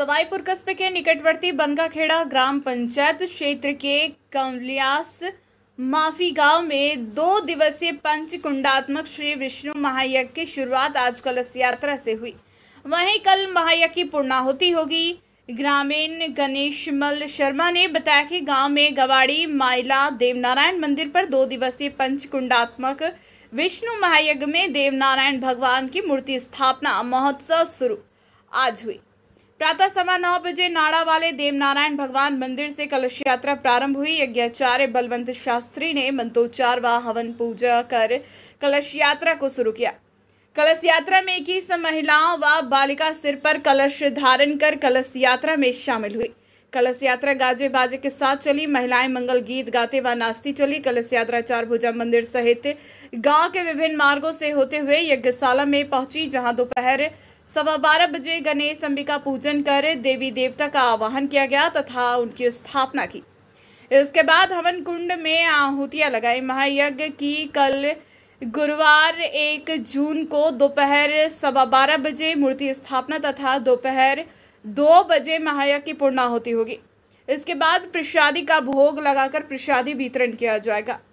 सवाईपुर कस्बे के निकटवर्ती बनगाखेड़ा ग्राम पंचायत क्षेत्र के कमलियास माफी गांव में दो दिवसीय पंचकुंडात्मक श्री विष्णु महायज्ञ की शुरुआत आज कलश यात्रा से हुई वहीं कल महायज्ञ की पूर्णाहुति होगी ग्रामीण गणेशमल शर्मा ने बताया कि गांव में गवाड़ी माइला देवनारायण मंदिर पर दो दिवसीय पंचकुंडात्मक विष्णु महायज्ञ में देवनारायण भगवान की मूर्ति स्थापना महोत्सव शुरू आज हुई प्रातः सवा नौ बजे नाड़ा वाले देवनारायण भगवान मंदिर से कलश यात्रा प्रारंभ हुई यज्ञाचार्य बलवंत शास्त्री ने मंत्रोच्चार व हवन पूजा कर कलश यात्रा को शुरू किया कलश यात्रा में इक्कीस महिलाओं व बालिका सिर पर कलश धारण कर कलश यात्रा में शामिल हुई कलश यात्रा गाजे बाजे के साथ चली महिलाएं मंगल गीत गाते व नाचती चली कलश यात्रा चार भुजा मंदिर सहित गांव के विभिन्न मार्गों से होते हुए यज्ञशाला में पहुंची जहां दोपहर सवा बारह बजे गणेश अंबिका पूजन कर देवी देवता का आवाहन किया गया तथा उनकी स्थापना की इसके बाद हवन कुंड में आहुतियां लगाई महायज्ञ की कल गुरुवार एक जून को दोपहर सवा बारह बजे मूर्ति स्थापना तथा दोपहर दो बजे महायज्ञ की पूर्णाहुति होगी इसके बाद प्रसादी का भोग लगाकर प्रसादी वितरण किया जाएगा